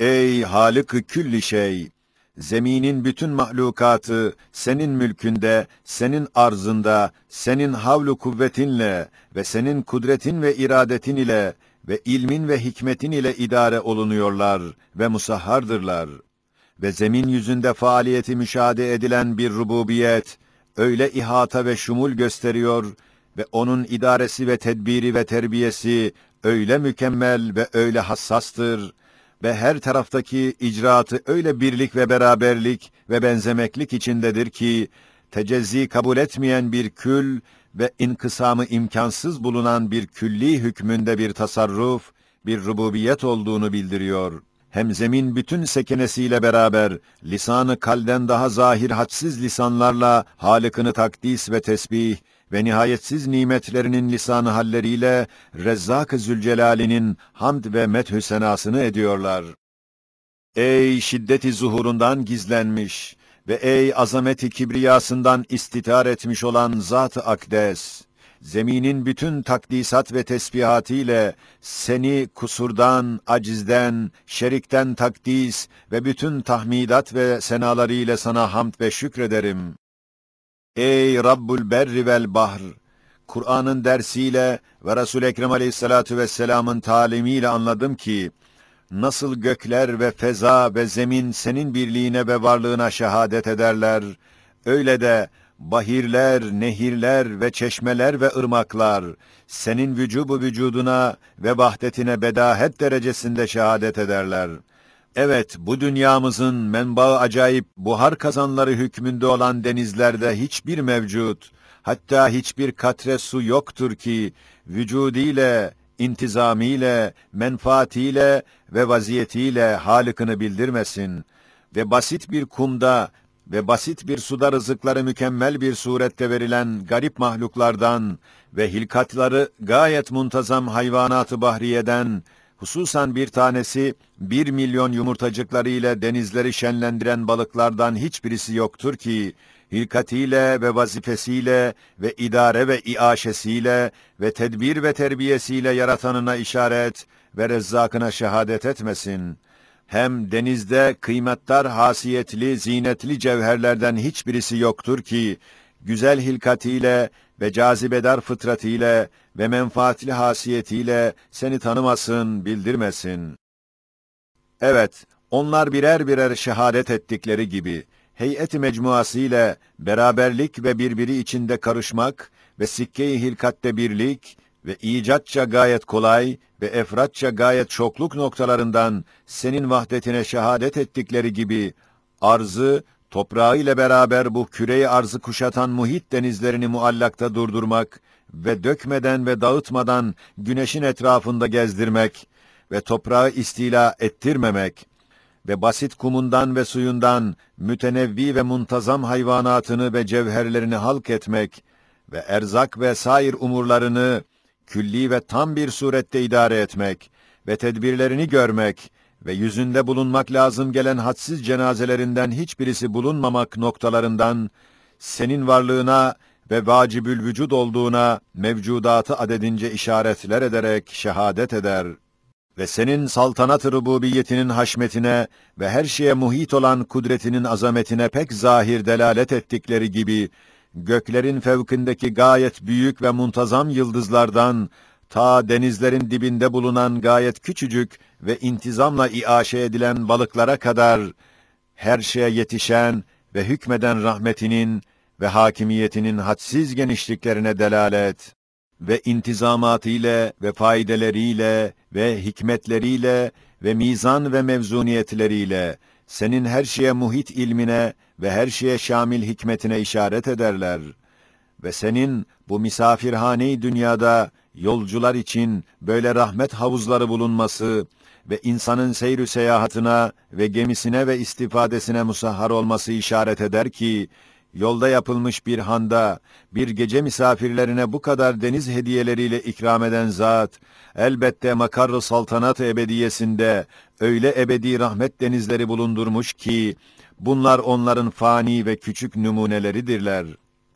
Ey Halık-ı külli şey! Zeminin bütün mahlukatı senin mülkünde, senin arzında, senin havlu kuvvetinle ve senin kudretin ve iradetin ile ve ilmin ve hikmetin ile idare olunuyorlar ve musahhardırlar. Ve zemin yüzünde faaliyeti müşahede edilen bir rububiyet, öyle ihata ve şumul gösteriyor ve onun idaresi ve tedbiri ve terbiyesi öyle mükemmel ve öyle hassastır ve her taraftaki icraatı öyle birlik ve beraberlik ve benzemeklik içindedir ki, tecezzi kabul etmeyen bir kül ve inkısamı imkansız bulunan bir külli hükmünde bir tasarruf, bir rububiyet olduğunu bildiriyor. Hem zemin bütün sekenesiyle beraber, lisanı kalden daha zahir hadsiz lisanlarla Halık'ını takdis ve tesbih ve nihayetsiz nimetlerinin lisanı halleriyle Rezzak-ı Zülcelal'inin hamd ve met senasını ediyorlar. Ey şiddeti zuhurundan gizlenmiş ve ey azameti kibriyasından istitar etmiş olan Zat-ı Akdes! zeminin bütün takdisat ve tesbihatiyle seni kusurdan, acizden, şerikten takdis ve bütün tahmidat ve senalarıyla sana hamd ve şükrederim. Ey Rabbul Berri vel Bahr! Kur'an'ın dersiyle ve Resul Ekrem Aleyhissalatu vesselam'ın talimiyle anladım ki nasıl gökler ve feza ve zemin senin birliğine ve varlığına şehadet ederler, öyle de bahirler, nehirler ve çeşmeler ve ırmaklar senin vücubu vücuduna ve vahdetine bedahet derecesinde şehadet ederler.'' Evet, bu dünyamızın menbaı acayip buhar kazanları hükmünde olan denizlerde hiçbir mevcut, hatta hiçbir katre su yoktur ki, vücudiyle, intizamiyle, menfaatiyle ve vaziyetiyle Halık'ını bildirmesin ve basit bir kumda ve basit bir suda rızıkları mükemmel bir surette verilen garip mahluklardan ve hilkatları gayet muntazam hayvanatı bahriyeden hususan bir tanesi bir milyon yumurtacıkları ile denizleri şenlendiren balıklardan hiçbirisi yoktur ki, hilkatiyle ve vazifesiyle ve idare ve iaşesiyle ve tedbir ve terbiyesiyle yaratanına işaret ve rezzakına şehadet etmesin. Hem denizde kıymetdar hasiyetli, zinetli cevherlerden hiçbirisi yoktur ki, güzel hilkatiyle ve cazibedar fıtratiyle ve menfaatli hasiyetiyle seni tanımasın, bildirmesin. Evet, onlar birer birer şehadet ettikleri gibi, heyet-i mecmuası ile beraberlik ve birbiri içinde karışmak ve sikke-i hilkatte birlik ve icatça gayet kolay ve efratça gayet çokluk noktalarından senin vahdetine şehadet ettikleri gibi, arzı toprağı ile beraber bu küreyi arzı kuşatan muhit denizlerini muallakta durdurmak ve dökmeden ve dağıtmadan güneşin etrafında gezdirmek ve toprağı istila ettirmemek ve basit kumundan ve suyundan mütenevvi ve muntazam hayvanatını ve cevherlerini halk etmek ve erzak ve sair umurlarını külli ve tam bir surette idare etmek ve tedbirlerini görmek ve yüzünde bulunmak lazım gelen hadsiz cenazelerinden hiçbirisi bulunmamak noktalarından senin varlığına ve vacibül vücud olduğuna mevcudatı adedince işaretler ederek şehadet eder ve senin saltanat-ı rububiyetinin haşmetine ve her şeye muhit olan kudretinin azametine pek zahir delalet ettikleri gibi göklerin fevkindeki gayet büyük ve muntazam yıldızlardan ta denizlerin dibinde bulunan gayet küçücük ve intizamla iaşe edilen balıklara kadar her şeye yetişen ve hükmeden rahmetinin ve hakimiyetinin hadsiz genişliklerine delalet ve intizamatı ile ve faydeleriyle ve hikmetleriyle ve mizan ve mevzuniyetleriyle senin her şeye muhit ilmine ve her şeye şamil hikmetine işaret ederler ve senin bu misafirhane dünyada yolcular için böyle rahmet havuzları bulunması ve insanın seyri seyahatına ve gemisine ve istifadesine musahhar olması işaret eder ki, yolda yapılmış bir handa, bir gece misafirlerine bu kadar deniz hediyeleriyle ikram eden zat, elbette makarr-ı saltanat ebediyesinde öyle ebedi rahmet denizleri bulundurmuş ki, bunlar onların fani ve küçük numuneleridirler.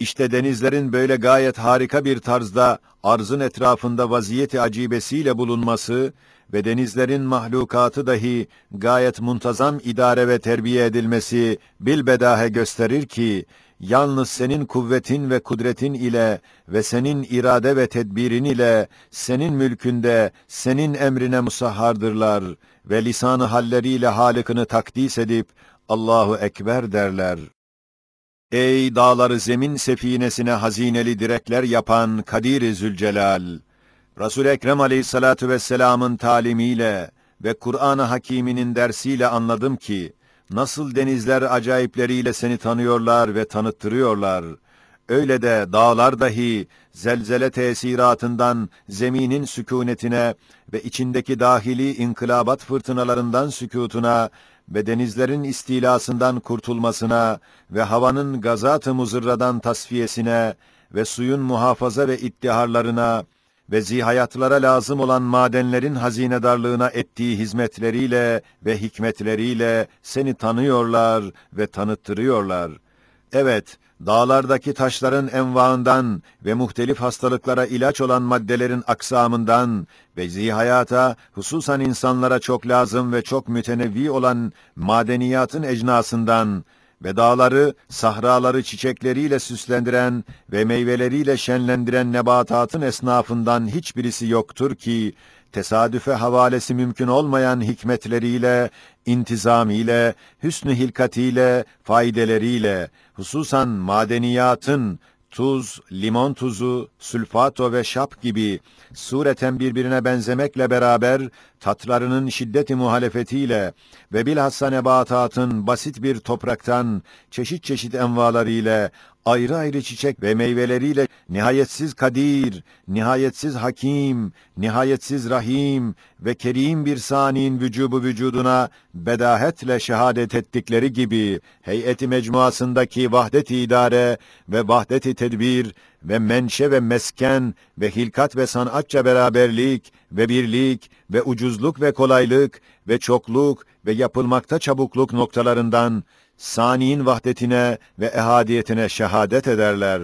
İşte denizlerin böyle gayet harika bir tarzda arzın etrafında vaziyeti acibesiyle bulunması ve denizlerin mahlukatı dahi gayet muntazam idare ve terbiye edilmesi bilbedahe gösterir ki yalnız senin kuvvetin ve kudretin ile ve senin irade ve tedbirin ile senin mülkünde senin emrine musahhardırlar ve lisanı halleriyle Halık'ını takdis edip Allahu ekber derler. Ey dağları zemin sefinesine hazineli direkler yapan Kadir-i Zülcelal! Resul Ekrem Aleyhissalatu vesselam'ın talimiyle ve Kur'an-ı Hakîm'inin dersiyle anladım ki nasıl denizler acayipleriyle seni tanıyorlar ve tanıttırıyorlar. Öyle de dağlar dahi zelzele tesiratından zeminin sükunetine ve içindeki dahili inkılabat fırtınalarından sükutuna ve denizlerin istilasından kurtulmasına ve havanın gazat-ı muzırradan tasfiyesine ve suyun muhafaza ve ittiharlarına ve zihayatlara lazım olan madenlerin hazinedarlığına ettiği hizmetleriyle ve hikmetleriyle seni tanıyorlar ve tanıttırıyorlar. Evet, dağlardaki taşların envaından ve muhtelif hastalıklara ilaç olan maddelerin aksamından ve zihayata, hususan insanlara çok lazım ve çok mütenevi olan madeniyatın ecnasından, ve dağları, sahraları çiçekleriyle süslendiren ve meyveleriyle şenlendiren nebatatın esnafından hiçbirisi yoktur ki, tesadüfe havalesi mümkün olmayan hikmetleriyle, intizamiyle, hüsnü hilkatiyle, faydeleriyle, hususan madeniyatın, tuz, limon tuzu, sülfato ve şap gibi sureten birbirine benzemekle beraber tatlarının şiddeti muhalefetiyle ve bilhassa nebatatın basit bir topraktan çeşit çeşit ile ayrı ayrı çiçek ve meyveleriyle nihayetsiz kadir, nihayetsiz hakim, nihayetsiz rahim ve kerim bir saniin vücubu vücuduna bedahetle şehadet ettikleri gibi heyeti mecmuasındaki vahdet idare ve vahdet tedbir ve menşe ve mesken ve hilkat ve sanatça beraberlik ve birlik ve ucuzluk ve kolaylık ve çokluk ve yapılmakta çabukluk noktalarından Saniyin vahdetine ve ehadiyetine şehadet ederler.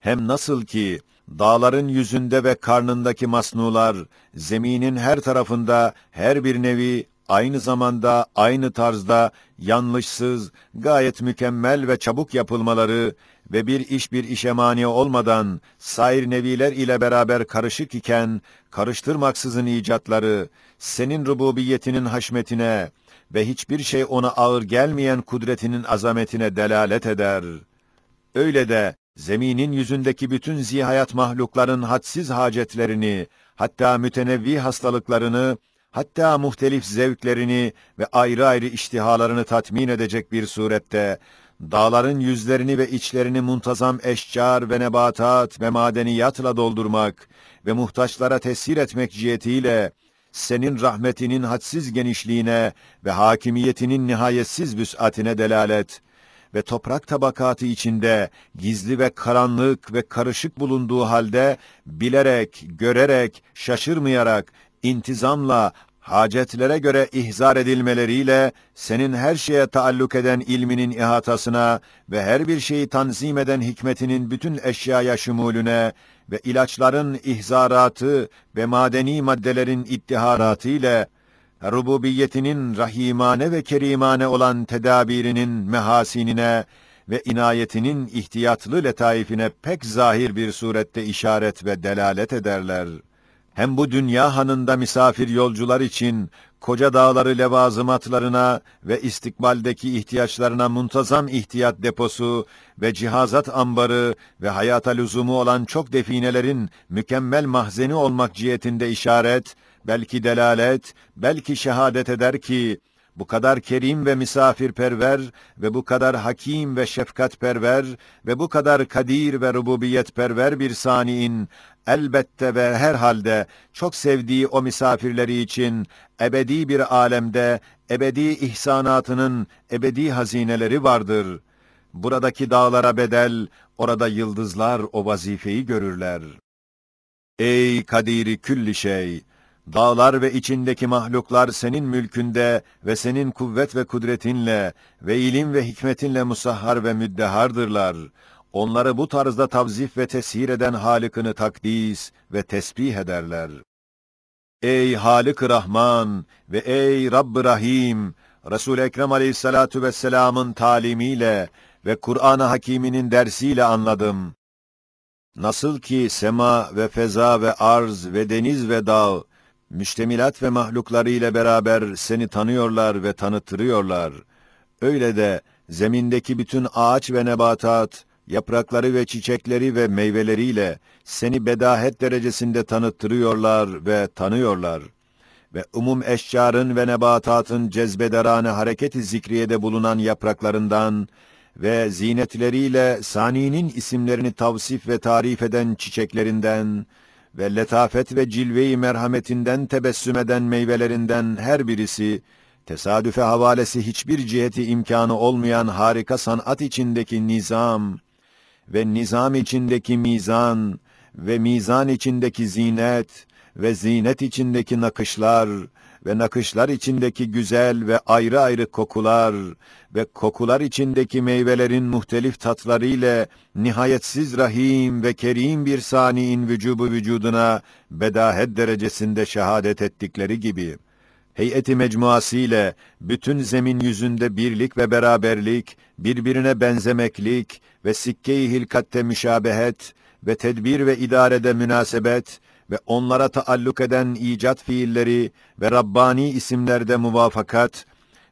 Hem nasıl ki dağların yüzünde ve karnındaki masnular zeminin her tarafında her bir nevi aynı zamanda aynı tarzda yanlışsız gayet mükemmel ve çabuk yapılmaları ve bir iş bir işe mani olmadan sair neviler ile beraber karışık iken karıştırmaksızın icatları senin rububiyetinin haşmetine ve hiçbir şey ona ağır gelmeyen kudretinin azametine delalet eder. Öyle de zeminin yüzündeki bütün zihayat mahlukların hadsiz hacetlerini, hatta mütenevvi hastalıklarını, hatta muhtelif zevklerini ve ayrı ayrı iştihalarını tatmin edecek bir surette, dağların yüzlerini ve içlerini muntazam eşcar ve nebatat ve madeniyatla doldurmak ve muhtaçlara tesir etmek cihetiyle, senin rahmetinin hadsiz genişliğine ve hakimiyetinin nihayetsiz büsatine delalet ve toprak tabakatı içinde gizli ve karanlık ve karışık bulunduğu halde bilerek, görerek, şaşırmayarak, intizamla, hacetlere göre ihzar edilmeleriyle senin her şeye taalluk eden ilminin ihatasına ve her bir şeyi tanzim eden hikmetinin bütün eşyaya şumulüne ve ilaçların ihzaratı ve madeni maddelerin ittiharatı ile rububiyetinin rahimane ve kerimane olan tedabirinin mehasinine ve inayetinin ihtiyatlı letaifine pek zahir bir surette işaret ve delalet ederler. Hem bu dünya hanında misafir yolcular için koca dağları levazımatlarına ve istikbaldeki ihtiyaçlarına muntazam ihtiyat deposu ve cihazat ambarı ve hayata lüzumu olan çok definelerin mükemmel mahzeni olmak cihetinde işaret, belki delalet, belki şehadet eder ki, bu kadar kerim ve misafirperver ve bu kadar hakim ve şefkatperver ve bu kadar kadir ve rububiyetperver bir saniin elbette ve herhalde çok sevdiği o misafirleri için ebedi bir alemde ebedi ihsanatının ebedi hazineleri vardır. Buradaki dağlara bedel, orada yıldızlar o vazifeyi görürler. Ey kadiri külli şey! Dağlar ve içindeki mahluklar senin mülkünde ve senin kuvvet ve kudretinle ve ilim ve hikmetinle musahhar ve müddehardırlar. Onları bu tarzda tavzif ve tesir eden Halık'ını takdis ve tesbih ederler. Ey halık Rahman ve ey rabb Rahim! resul Ekrem aleyhissalatu vesselamın talimiyle ve Kur'an-ı Hakimi'nin dersiyle anladım. Nasıl ki sema ve feza ve arz ve deniz ve dağ, müştemilat ve mahlukları ile beraber seni tanıyorlar ve tanıtırıyorlar. Öyle de zemindeki bütün ağaç ve nebatat, yaprakları ve çiçekleri ve meyveleriyle seni bedahet derecesinde tanıttırıyorlar ve tanıyorlar. Ve umum eşcarın ve nebatatın cezbederane hareketi zikriyede bulunan yapraklarından ve zinetleriyle saninin isimlerini tavsif ve tarif eden çiçeklerinden ve letafet ve cilveyi merhametinden tebessüm eden meyvelerinden her birisi, tesadüfe havalesi hiçbir ciheti imkanı olmayan harika sanat içindeki nizam ve nizam içindeki mizan ve mizan içindeki zinet ve zinet içindeki nakışlar ve nakışlar içindeki güzel ve ayrı ayrı kokular ve kokular içindeki meyvelerin muhtelif tatları ile nihayetsiz rahim ve kerim bir saniin vücubu vücuduna bedahet derecesinde şehadet ettikleri gibi heyeti mecmuası ile bütün zemin yüzünde birlik ve beraberlik, birbirine benzemeklik ve sikke-i hilkatte müşabehet ve tedbir ve idarede münasebet ve onlara taalluk eden icat fiilleri ve Rabbani isimlerde muvafakat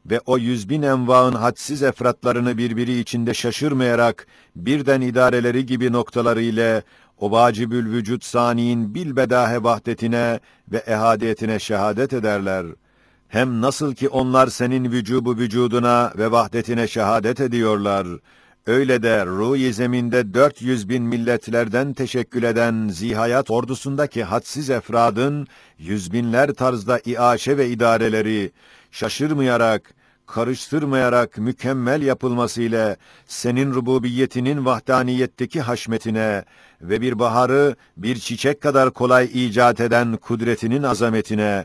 ve o yüzbin envaın hadsiz efratlarını birbiri içinde şaşırmayarak birden idareleri gibi noktaları ile o vacibül vücut saniyin bilbedahe vahdetine ve ehadiyetine şehadet ederler.'' Hem nasıl ki onlar senin vücubu vücuduna ve vahdetine şehadet ediyorlar, öyle de ruh zeminde 400 bin milletlerden teşekkül eden zihayat ordusundaki hadsiz efradın, yüz binler tarzda iaşe ve idareleri, şaşırmayarak, karıştırmayarak mükemmel yapılmasıyla senin rububiyetinin vahdaniyetteki haşmetine ve bir baharı bir çiçek kadar kolay icat eden kudretinin azametine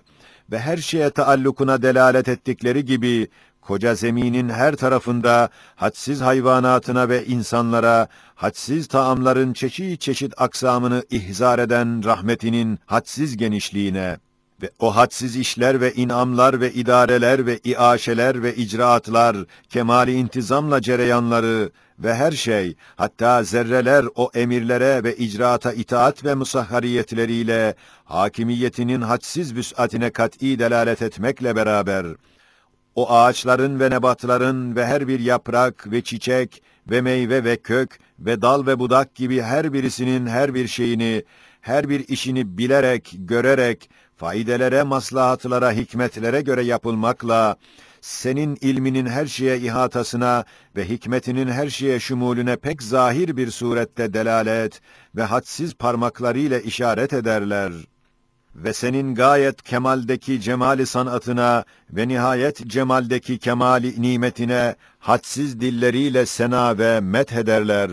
ve her şeye taallukuna delalet ettikleri gibi koca zeminin her tarafında hadsiz hayvanatına ve insanlara hadsiz taamların çeşit çeşit aksamını ihzar eden rahmetinin hadsiz genişliğine ve o hadsiz işler ve inamlar ve idareler ve iaşeler ve icraatlar, kemali intizamla cereyanları ve her şey, hatta zerreler o emirlere ve icraata itaat ve musahhariyetleriyle, hakimiyetinin hadsiz büsatine kat'î delalet etmekle beraber, o ağaçların ve nebatların ve her bir yaprak ve çiçek ve meyve ve kök ve dal ve budak gibi her birisinin her bir şeyini, her bir işini bilerek, görerek, faidelere, maslahatlara, hikmetlere göre yapılmakla, senin ilminin her şeye ihatasına ve hikmetinin her şeye şumulüne pek zahir bir surette delalet ve hadsiz parmaklarıyla işaret ederler. Ve senin gayet kemaldeki cemali sanatına ve nihayet cemaldeki kemali nimetine hadsiz dilleriyle sena ve met ederler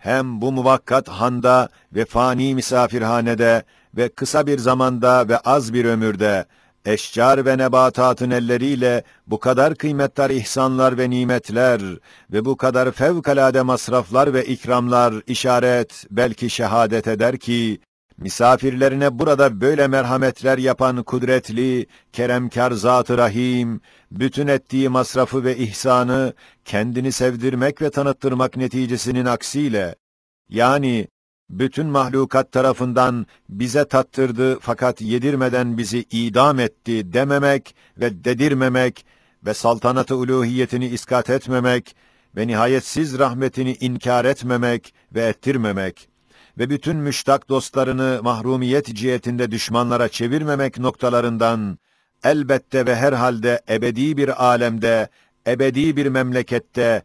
hem bu muvakkat handa ve fani misafirhanede ve kısa bir zamanda ve az bir ömürde eşcar ve nebatatın elleriyle bu kadar kıymetli ihsanlar ve nimetler ve bu kadar fevkalade masraflar ve ikramlar işaret belki şehadet eder ki misafirlerine burada böyle merhametler yapan kudretli, keremkar zat-ı rahim, bütün ettiği masrafı ve ihsanı kendini sevdirmek ve tanıttırmak neticesinin aksiyle, yani bütün mahlukat tarafından bize tattırdı fakat yedirmeden bizi idam etti dememek ve dedirmemek ve saltanatı uluhiyetini iskat etmemek ve nihayetsiz rahmetini inkar etmemek ve ettirmemek ve bütün müştak dostlarını mahrumiyet cihetinde düşmanlara çevirmemek noktalarından elbette ve herhalde ebedi bir alemde, ebedi bir memlekette,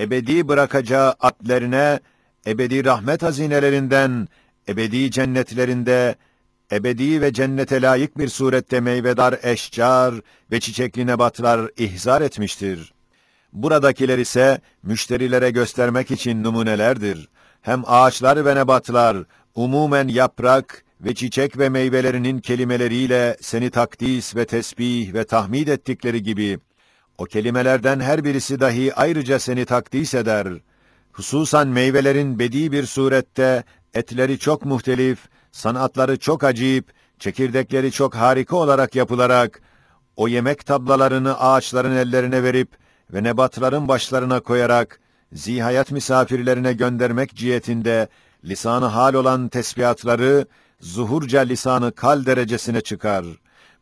ebedi bırakacağı atlerine ebedi rahmet hazinelerinden, ebedi cennetlerinde, ebedi ve cennete layık bir surette meyvedar eşcar ve çiçekli nebatlar ihzar etmiştir. Buradakiler ise müşterilere göstermek için numunelerdir. Hem ağaçlar ve nebatlar, umumen yaprak ve çiçek ve meyvelerinin kelimeleriyle seni takdis ve tesbih ve tahmid ettikleri gibi, o kelimelerden her birisi dahi ayrıca seni takdis eder.'' hususan meyvelerin bedi bir surette, etleri çok muhtelif, sanatları çok acip, çekirdekleri çok harika olarak yapılarak, o yemek tablalarını ağaçların ellerine verip ve nebatların başlarına koyarak, zihayat misafirlerine göndermek cihetinde, lisanı hal olan tesbihatları, zuhurca lisanı kal derecesine çıkar.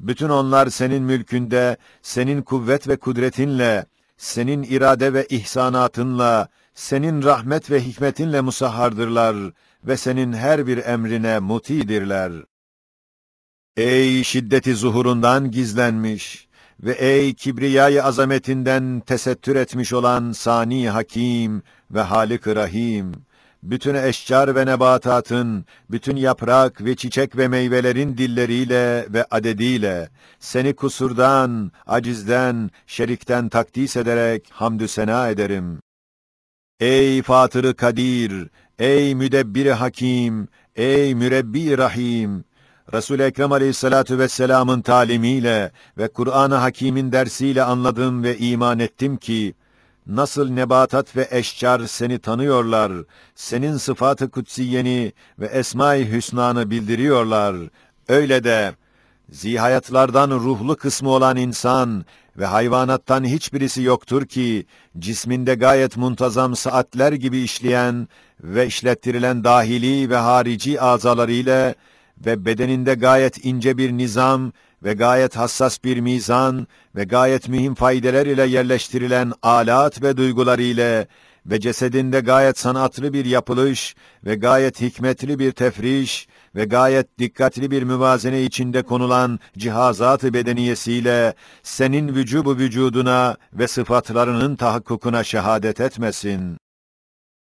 Bütün onlar senin mülkünde, senin kuvvet ve kudretinle, senin irade ve ihsanatınla, senin rahmet ve hikmetinle musahardırlar ve senin her bir emrine mutidirler. Ey şiddeti zuhurundan gizlenmiş ve ey kibriyayı azametinden tesettür etmiş olan Sani Hakim ve halik Rahim, bütün eşcar ve nebatatın, bütün yaprak ve çiçek ve meyvelerin dilleriyle ve adediyle, seni kusurdan, acizden, şerikten takdis ederek hamdü sena ederim. Ey Fatırı Kadir, ey Müdebbiri Hakim, ey Mürebbi Rahim, Resul Ekrem Aleyhissalatu vesselam'ın talimiyle ve Kur'an-ı Hakîm'in dersiyle anladım ve iman ettim ki nasıl nebatat ve eşcar seni tanıyorlar, senin sıfatı kutsiyeni ve esma-i hüsnanı bildiriyorlar. Öyle de Zihayatlardan ruhlu kısmı olan insan ve hayvanattan hiçbirisi yoktur ki cisminde gayet muntazam saatler gibi işleyen ve işlettirilen dahili ve harici azalarıyla ve bedeninde gayet ince bir nizam ve gayet hassas bir mizan ve gayet mühim faydeler ile yerleştirilen alat ve duygular ile ve cesedinde gayet sanatlı bir yapılış ve gayet hikmetli bir tefriş ve gayet dikkatli bir müvazene içinde konulan cihazat-ı bedeniyesiyle senin vücubu vücuduna ve sıfatlarının tahakkukuna şehadet etmesin.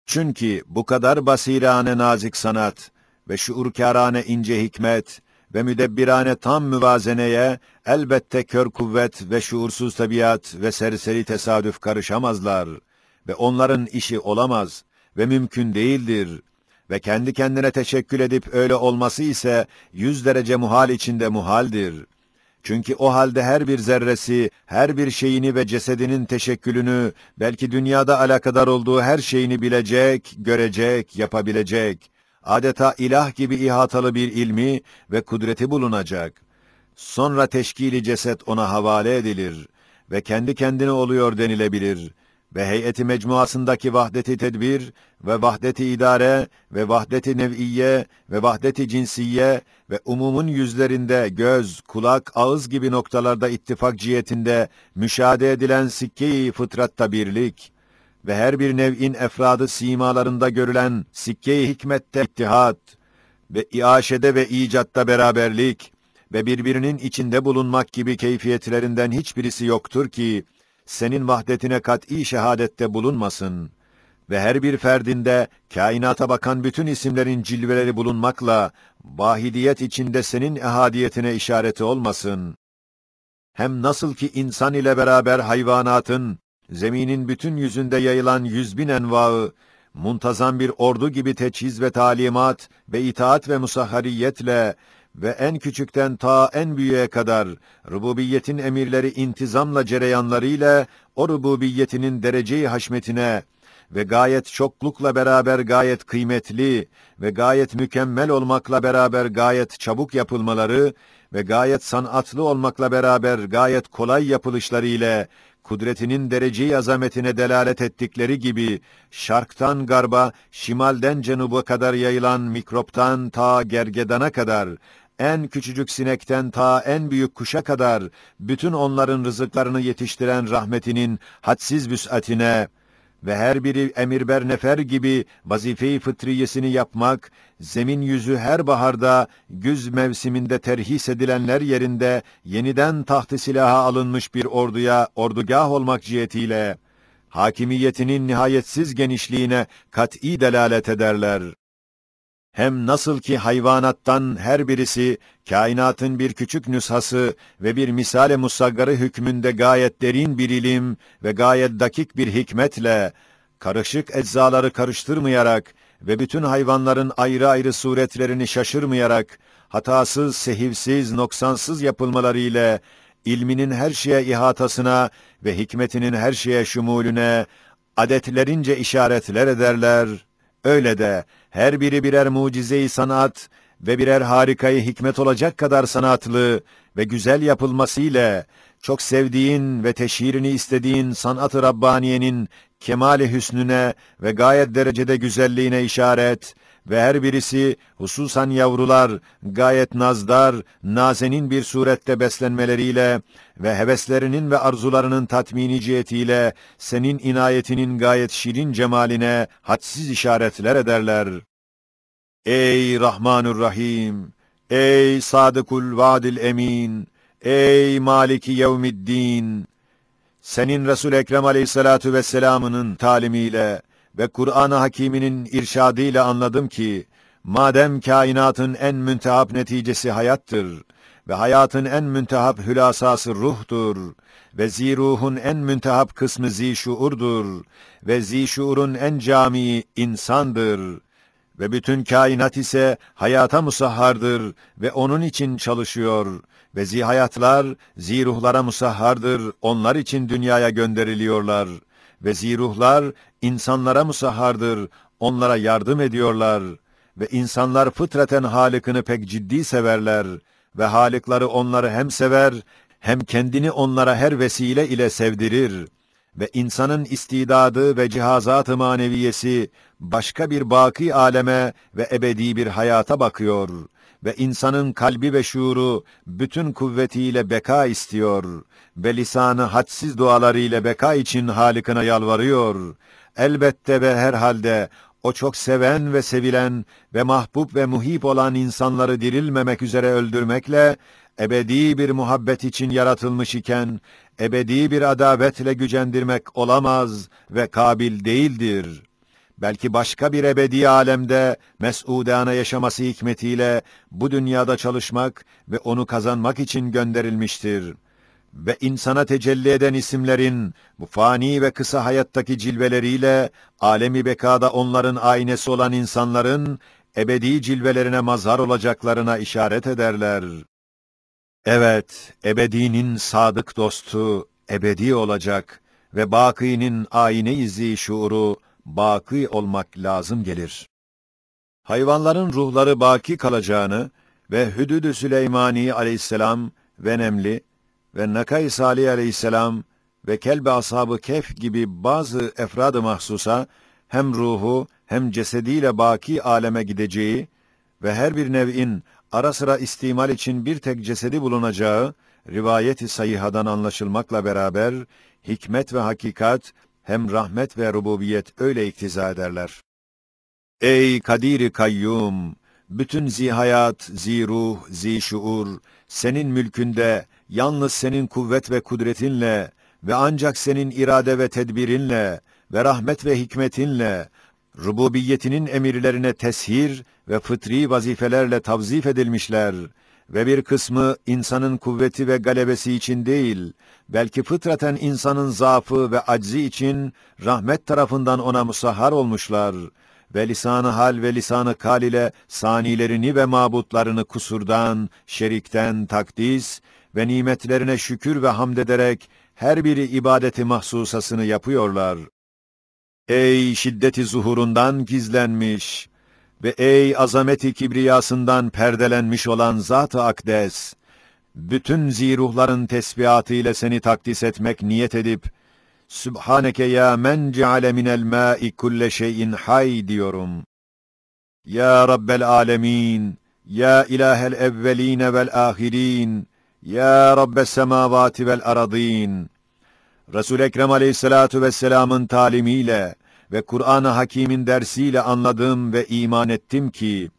Çünkü bu kadar basirane nazik sanat ve şuurkârane ince hikmet ve müdebbirane tam müvazeneye elbette kör kuvvet ve şuursuz tabiat ve serseri tesadüf karışamazlar ve onların işi olamaz ve mümkün değildir.'' ve kendi kendine teşekkül edip öyle olması ise yüz derece muhal içinde muhaldir. Çünkü o halde her bir zerresi, her bir şeyini ve cesedinin teşekkülünü, belki dünyada alakadar olduğu her şeyini bilecek, görecek, yapabilecek. Adeta ilah gibi ihatalı bir ilmi ve kudreti bulunacak. Sonra teşkili ceset ona havale edilir ve kendi kendine oluyor denilebilir.'' ve heyeti mecmuasındaki vahdeti tedbir ve vahdeti idare ve vahdeti nev'iye ve vahdeti cinsiyye ve umumun yüzlerinde göz, kulak, ağız gibi noktalarda ittifak cihetinde müşahede edilen sikke fıtratta birlik ve her bir nev'in efradı simalarında görülen sikke hikmette ittihat ve iaşede ve icatta beraberlik ve birbirinin içinde bulunmak gibi keyfiyetlerinden hiçbirisi yoktur ki senin vahdetine kat'î şehadette bulunmasın ve her bir ferdinde kainata bakan bütün isimlerin cilveleri bulunmakla vahidiyet içinde senin ehadiyetine işareti olmasın. Hem nasıl ki insan ile beraber hayvanatın, zeminin bütün yüzünde yayılan yüz bin envaı, muntazam bir ordu gibi teçhiz ve talimat ve itaat ve musahhariyetle ve en küçükten ta en büyüğe kadar rububiyetin emirleri intizamla cereyanlarıyla o rububiyetinin dereceyi haşmetine ve gayet çoklukla beraber gayet kıymetli ve gayet mükemmel olmakla beraber gayet çabuk yapılmaları ve gayet sanatlı olmakla beraber gayet kolay yapılışları ile kudretinin dereceyi azametine delalet ettikleri gibi şarktan garba, şimalden cenuba kadar yayılan mikroptan ta gergedana kadar en küçücük sinekten ta en büyük kuşa kadar bütün onların rızıklarını yetiştiren rahmetinin hadsiz büsatine ve her biri emirber nefer gibi vazife-i fıtriyesini yapmak, zemin yüzü her baharda, güz mevsiminde terhis edilenler yerinde yeniden tahtı silaha alınmış bir orduya ordugah olmak cihetiyle, hakimiyetinin nihayetsiz genişliğine kat'î delalet ederler. Hem nasıl ki hayvanattan her birisi kainatın bir küçük nüshası ve bir misale musaggarı hükmünde gayet derin bir ilim ve gayet dakik bir hikmetle karışık eczaları karıştırmayarak ve bütün hayvanların ayrı ayrı suretlerini şaşırmayarak hatasız, sehivsiz, noksansız yapılmaları ile ilminin her şeye ihatasına ve hikmetinin her şeye şumulüne adetlerince işaretler ederler. Öyle de her biri birer mucizeyi sanat ve birer harikayı hikmet olacak kadar sanatlı ve güzel yapılması ile çok sevdiğin ve teşhirini istediğin sanat-ı Rabbaniye'nin kemali hüsnüne ve gayet derecede güzelliğine işaret ve her birisi hususan yavrular gayet nazdar, nazenin bir surette beslenmeleriyle ve heveslerinin ve arzularının tatmini cihetiyle senin inayetinin gayet şirin cemaline hadsiz işaretler ederler. Ey Rahmanur Rahim, ey Sadıkul Vadil Emin, ey Maliki Yevmiddin, senin Resul Ekrem Aleyhissalatu vesselam'ının talimiyle ve Kur'an-ı Hakîm'inin irşadıyla anladım ki madem kainatın en müntehap neticesi hayattır ve hayatın en müntehap hülasası ruhtur ve ziruhun en müntehap kısmı zişuurdur ve zişuurun en cami insandır ve bütün kainat ise hayata musahhardır ve onun için çalışıyor ve zihayatlar ziruhlara musahhardır onlar için dünyaya gönderiliyorlar ve ziruhlar insanlara musahardır, onlara yardım ediyorlar ve insanlar fıtraten Halık'ını pek ciddi severler ve halikları onları hem sever hem kendini onlara her vesile ile sevdirir ve insanın istidadı ve cihazat-ı maneviyesi başka bir baki aleme ve ebedi bir hayata bakıyor ve insanın kalbi ve şuuru bütün kuvvetiyle beka istiyor ve lisanı hadsiz dualarıyla beka için Halık'ına yalvarıyor elbette ve herhalde o çok seven ve sevilen ve mahbub ve muhip olan insanları dirilmemek üzere öldürmekle, ebedi bir muhabbet için yaratılmış iken, ebedi bir adavetle gücendirmek olamaz ve kabil değildir. Belki başka bir ebedi alemde mes'udana yaşaması hikmetiyle bu dünyada çalışmak ve onu kazanmak için gönderilmiştir.'' ve insana tecelli eden isimlerin bu fani ve kısa hayattaki cilveleriyle alemi bekada onların aynesi olan insanların ebedi cilvelerine mazhar olacaklarına işaret ederler. Evet, ebedinin sadık dostu ebedi olacak ve baki'nin ayine izi şuuru baki olmak lazım gelir. Hayvanların ruhları baki kalacağını ve Hüdüdü Süleymani aleyhisselam ve Nemli ve Nakay Salih aleyhisselam ve Kelbe ashabı Kef gibi bazı efradı mahsusa hem ruhu hem cesediyle baki aleme gideceği ve her bir nev'in ara sıra istimal için bir tek cesedi bulunacağı rivayeti sayihadan anlaşılmakla beraber hikmet ve hakikat hem rahmet ve rububiyet öyle iktiza ederler. Ey Kadiri Kayyum, bütün zihayat, ziruh, zişuur senin mülkünde yalnız senin kuvvet ve kudretinle ve ancak senin irade ve tedbirinle ve rahmet ve hikmetinle rububiyetinin emirlerine teshir ve fıtri vazifelerle tavzif edilmişler ve bir kısmı insanın kuvveti ve galebesi için değil, belki fıtraten insanın zaafı ve aczi için rahmet tarafından ona musahhar olmuşlar ve lisanı hal ve lisanı kal ile sanilerini ve mabutlarını kusurdan, şerikten, takdis ve nimetlerine şükür ve hamd ederek her biri ibadeti mahsusasını yapıyorlar. Ey şiddeti zuhurundan gizlenmiş ve ey azameti kibriyasından perdelenmiş olan Zat-ı Akdes, bütün ziruhların tesbihatı ile seni takdis etmek niyet edip, Sübhaneke ya men ceale minel ma'i kulle şeyin hay diyorum. Ya Rabbel alemin, ya ilahel evveline vel ahirin, ya Rabbe semavati vel aradîn. Resul-i Ekrem aleyhissalatu vesselamın talimiyle ve Kur'an-ı Hakîm'in dersiyle anladım ve iman ettim ki,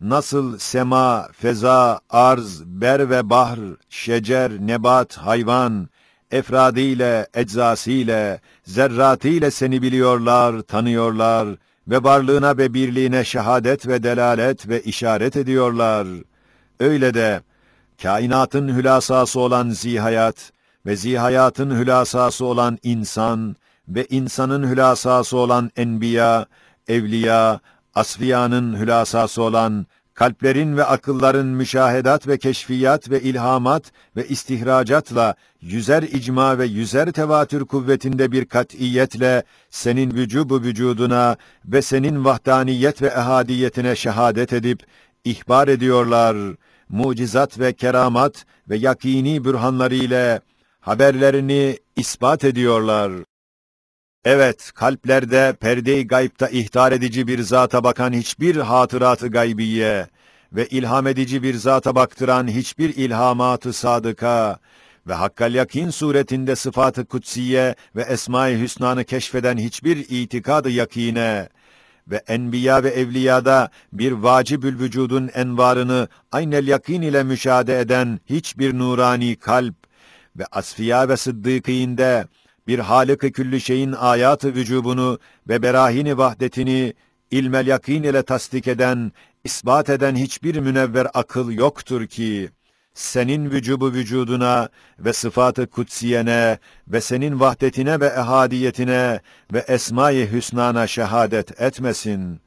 nasıl sema, feza, arz, ber ve bahr, şecer, nebat, hayvan, efradiyle, eczasıyla, zerratiyle seni biliyorlar, tanıyorlar ve varlığına ve birliğine şehadet ve delalet ve işaret ediyorlar. Öyle de, kainatın hülasası olan zihayat ve zihayatın hülasası olan insan ve insanın hülasası olan enbiya, evliya, asfiyanın hülasası olan kalplerin ve akılların müşahedat ve keşfiyat ve ilhamat ve istihracatla yüzer icma ve yüzer tevatür kuvvetinde bir katiyetle senin vücubu vücuduna ve senin vahdaniyet ve ehadiyetine şehadet edip ihbar ediyorlar.'' mucizat ve keramat ve yakini bürhanları ile haberlerini ispat ediyorlar. Evet, kalplerde perde-i gaybta ihtar edici bir zata bakan hiçbir hatıratı gaybiye ve ilham edici bir zata baktıran hiçbir ilhamatı sadıka ve hakkal yakin suretinde sıfatı kutsiye ve esma-i hüsnanı keşfeden hiçbir itikadı yakine ve enbiya ve evliyada bir vacibül vücudun envarını aynel yakin ile müşahede eden hiçbir nurani kalp ve asfiya ve sıddıkînde bir halık küllü şeyin ayatı vücubunu ve berahini vahdetini ilmel yakin ile tasdik eden, isbat eden hiçbir münevver akıl yoktur ki senin vücubu vücuduna ve sıfatı kutsiyene ve senin vahdetine ve ehadiyetine ve esma-i hüsnana şehadet etmesin.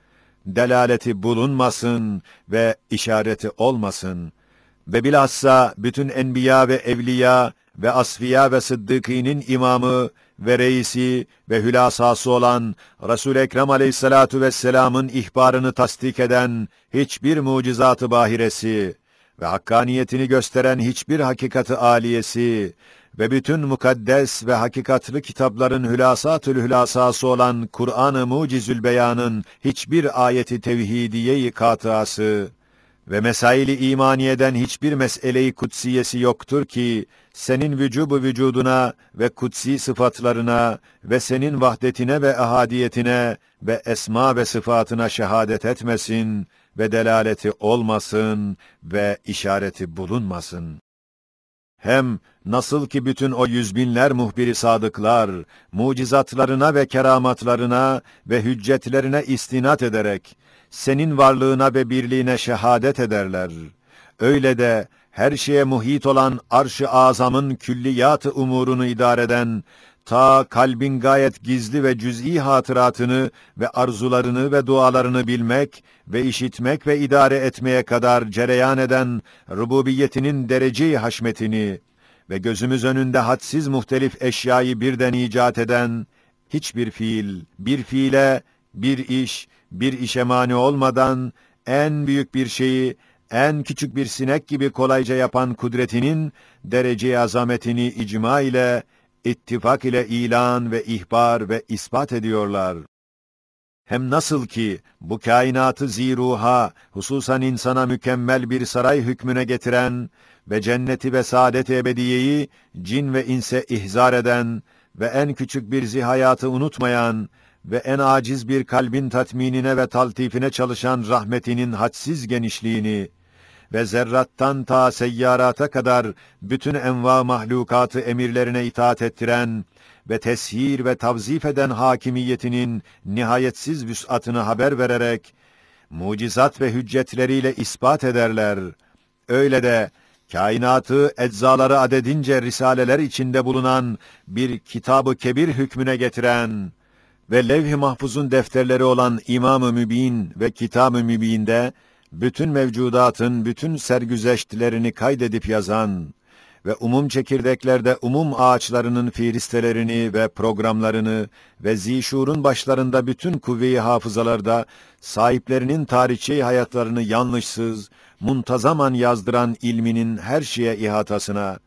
Delaleti bulunmasın ve işareti olmasın. Ve bilhassa bütün enbiya ve evliya ve asfiya ve sıddıkinin imamı ve reisi ve hülasası olan Resul Ekrem Aleyhissalatu vesselam'ın ihbarını tasdik eden hiçbir mucizatı bahiresi ve hakkaniyetini gösteren hiçbir hakikati aliyesi ve bütün mukaddes ve hakikatlı kitapların hülasatül hülasası olan Kur'an-ı Mucizül Beyan'ın hiçbir ayeti tevhidiye-i katası ve mesaili imaniyeden hiçbir meseleyi kutsiyesi yoktur ki senin vücubu vücuduna ve kutsi sıfatlarına ve senin vahdetine ve ahadiyetine ve esma ve sıfatına şehadet etmesin ve delaleti olmasın ve işareti bulunmasın. Hem nasıl ki bütün o yüzbinler muhbiri sadıklar, mucizatlarına ve keramatlarına ve hüccetlerine istinat ederek, senin varlığına ve birliğine şehadet ederler. Öyle de her şeye muhit olan arş-ı azamın külliyat-ı umurunu idare eden ta kalbin gayet gizli ve cüz'i hatıratını ve arzularını ve dualarını bilmek ve işitmek ve idare etmeye kadar cereyan eden rububiyetinin derece haşmetini ve gözümüz önünde hadsiz muhtelif eşyayı birden icat eden hiçbir fiil, bir fiile, bir iş, bir işe mani olmadan en büyük bir şeyi en küçük bir sinek gibi kolayca yapan kudretinin derece azametini icma ile ittifak ile ilan ve ihbar ve ispat ediyorlar. Hem nasıl ki bu kainatı ziruha, hususan insana mükemmel bir saray hükmüne getiren ve cenneti ve saadet ebediyeyi cin ve inse ihzar eden ve en küçük bir zihayatı unutmayan ve en aciz bir kalbin tatminine ve taltifine çalışan rahmetinin hadsiz genişliğini, ve zerrattan ta seyyarata kadar bütün enva mahlukatı emirlerine itaat ettiren ve teshir ve tavzif eden hakimiyetinin nihayetsiz vüs'atını haber vererek, mucizat ve hüccetleriyle ispat ederler. Öyle de, kainatı eczaları adedince risaleler içinde bulunan bir kitabı kebir hükmüne getiren ve levh-i mahfuzun defterleri olan İmam-ı Mübin ve Kitab-ı Mübin'de bütün mevcudatın bütün sergüzeştlerini kaydedip yazan ve umum çekirdeklerde umum ağaçlarının fiilistelerini ve programlarını ve zişurun başlarında bütün kuvveyi hafızalarda sahiplerinin tarihçi hayatlarını yanlışsız, muntazaman yazdıran ilminin her şeye ihatasına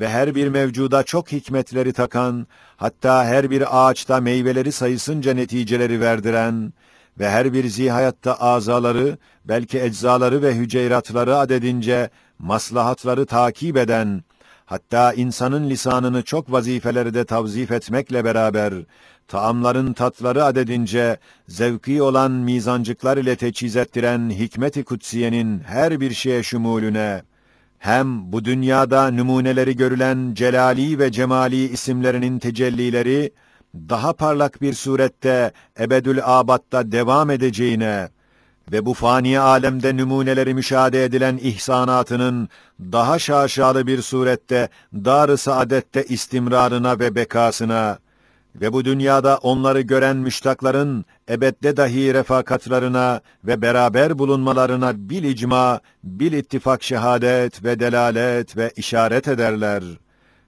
ve her bir mevcuda çok hikmetleri takan, hatta her bir ağaçta meyveleri sayısınca neticeleri verdiren ve her bir zihayatta azaları, belki eczaları ve hüceyratları adedince maslahatları takip eden, hatta insanın lisanını çok vazifelerde tavzif etmekle beraber, taamların tatları adedince zevki olan mizancıklar ile teçhiz ettiren hikmeti kutsiyenin her bir şeye şumulüne, hem bu dünyada numuneleri görülen celali ve cemali isimlerinin tecellileri, daha parlak bir surette ebedül abatta devam edeceğine ve bu fani alemde numuneleri müşahede edilen ihsanatının daha şaşalı bir surette dar-ı saadette istimrarına ve bekasına ve bu dünyada onları gören müştakların ebedde dahi refakatlarına ve beraber bulunmalarına bil icma, bil ittifak şehadet ve delalet ve işaret ederler.''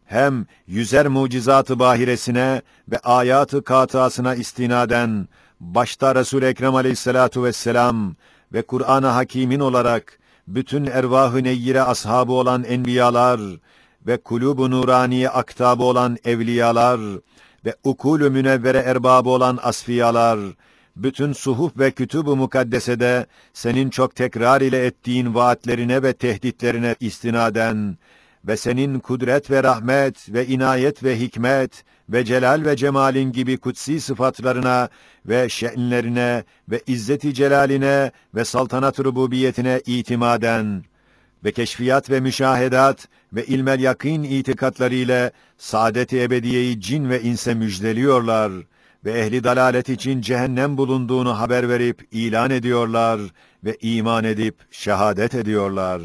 hem yüzer mucizatı bahiresine ve ayatı katasına istinaden başta Resul Ekrem Aleyhissalatu vesselam ve Kur'an-ı Hakîm'in olarak bütün ervah-ı neyyire ashabı olan enbiyalar ve kulub-u nuraniye aktabı olan evliyalar ve ukul-ü münevvere erbabı olan asfiyalar bütün suhuf ve kütüb-ü mukaddesede senin çok tekrar ile ettiğin vaatlerine ve tehditlerine istinaden ve senin kudret ve rahmet ve inayet ve hikmet ve celal ve cemalin gibi kutsi sıfatlarına ve şe'nlerine ve izzeti celaline ve saltanat rububiyetine itimaden ve keşfiyat ve müşahedat ve ilmel yakîn itikatlarıyla ile saadet-i ebediyeyi cin ve inse müjdeliyorlar ve ehli dalalet için cehennem bulunduğunu haber verip ilan ediyorlar ve iman edip şehadet ediyorlar.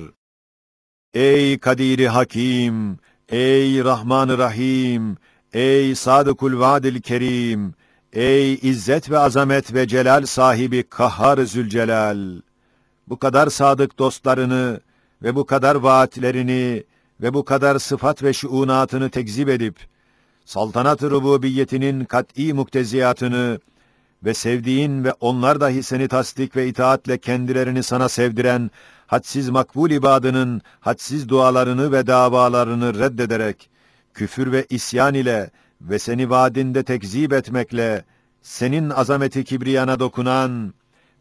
Ey Kadiri Hakim, ey Rahman Rahim, ey Sadıkul Vadil Kerim, ey İzzet ve Azamet ve Celal sahibi Kahhar Zülcelal. Bu kadar sadık dostlarını ve bu kadar vaatlerini ve bu kadar sıfat ve şuunatını tekzip edip saltanat-ı rububiyetinin kat'î mukteziyatını ve sevdiğin ve onlar dahi seni tasdik ve itaatle kendilerini sana sevdiren hadsiz makbul ibadının hadsiz dualarını ve davalarını reddederek küfür ve isyan ile ve seni vaadinde tekzip etmekle senin azameti kibriyana dokunan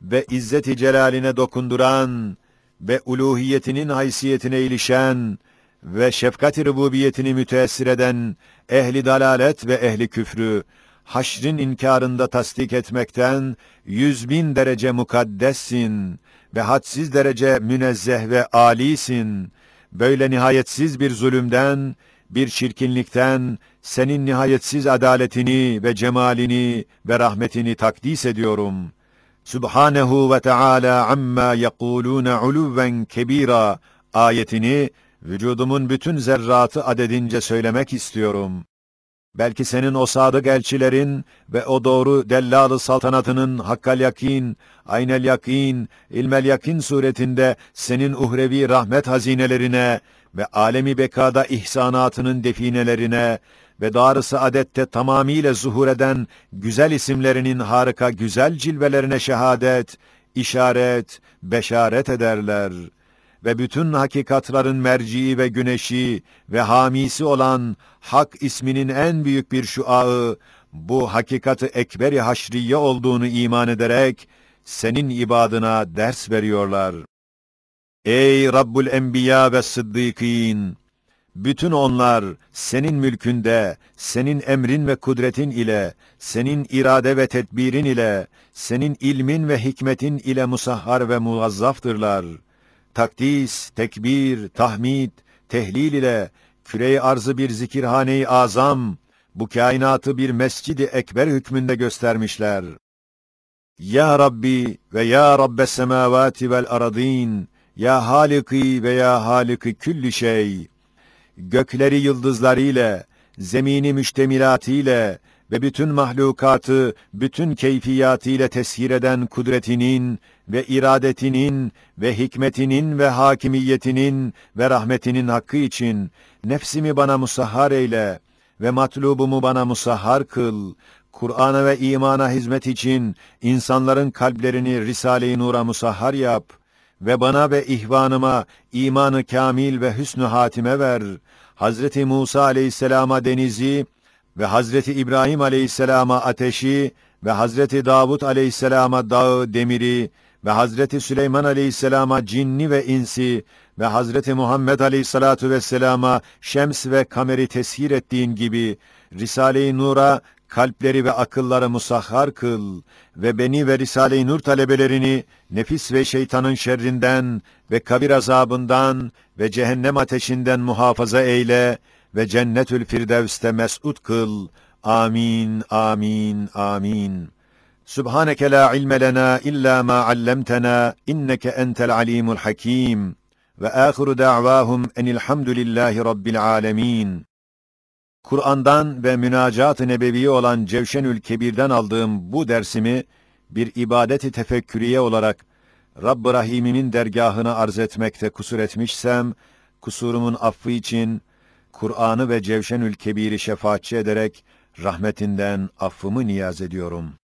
ve izzeti celaline dokunduran ve uluhiyetinin haysiyetine ilişen ve şefkat-i rububiyetini müteessir eden ehli dalalet ve ehli küfrü haşrin inkarında tasdik etmekten yüz bin derece mukaddessin ve hadsiz derece münezzeh ve alisin. Böyle nihayetsiz bir zulümden, bir çirkinlikten senin nihayetsiz adaletini ve cemalini ve rahmetini takdis ediyorum.'' Subhanehu ve Teala amma yekulun uluven kebira ayetini vücudumun bütün zerratı adedince söylemek istiyorum. Belki senin o sadık elçilerin ve o doğru dellalı saltanatının hakkal yakin, aynel yakin, ilmel yakin suretinde senin uhrevi rahmet hazinelerine ve alemi bekada ihsanatının definelerine ve darısı adette tamamiyle zuhur eden güzel isimlerinin harika güzel cilvelerine şehadet, işaret, beşaret ederler.'' ve bütün hakikatların merciği ve güneşi ve hamisi olan Hak isminin en büyük bir şuağı, bu hakikati ekberi haşriye olduğunu iman ederek, senin ibadına ders veriyorlar. Ey Rabbul Enbiya ve Sıddıkîn! Bütün onlar senin mülkünde, senin emrin ve kudretin ile, senin irade ve tedbirin ile, senin ilmin ve hikmetin ile musahhar ve muvazzaftırlar.'' takdis, tekbir, tahmid, tehlil ile küre-i arzı bir zikirhane-i azam, bu kainatı bir mescidi ekber hükmünde göstermişler. Ya Rabbi ve ya Rabbe semavati vel aradin, ya Haliki ve ya Haliki külli şey, gökleri yıldızları ile, zemini müştemilatı ile ve bütün mahlukatı bütün keyfiyatı ile teshir eden kudretinin ve iradetinin ve hikmetinin ve hakimiyetinin ve rahmetinin hakkı için nefsimi bana musahhar eyle ve matlubumu bana musahhar kıl. Kur'an'a ve imana hizmet için insanların kalplerini Risale-i Nur'a musahhar yap ve bana ve ihvanıma imanı kamil ve hüsnü hatime ver. Hazreti Musa aleyhisselama denizi ve Hazreti İbrahim aleyhisselama ateşi ve Hazreti Davud aleyhisselama dağı demiri ve Hazreti Süleyman Aleyhisselam'a cinni ve insi ve Hazreti Muhammed Aleyhissalatu vesselama şems ve kameri teshir ettiğin gibi Risale-i Nur'a kalpleri ve akılları musahhar kıl ve beni ve Risale-i Nur talebelerini nefis ve şeytanın şerrinden ve kabir azabından ve cehennem ateşinden muhafaza eyle ve cennetül firdevste mes'ud kıl. Amin, amin, amin. Subhaneke la ilme lena illa ma allamtana inneke entel alimul hakim. Ve ahiru da'vahum enilhamdülillahi rabbil alemin. Kur'an'dan ve münacat-ı nebevi olan Cevşenül Kebir'den aldığım bu dersimi bir ibadeti tefekkürüye olarak Rabb-ı Rahim'imin dergahına arz etmekte kusur etmişsem, kusurumun affı için Kur'an'ı ve Cevşenül Kebir'i şefaatçi ederek rahmetinden affımı niyaz ediyorum.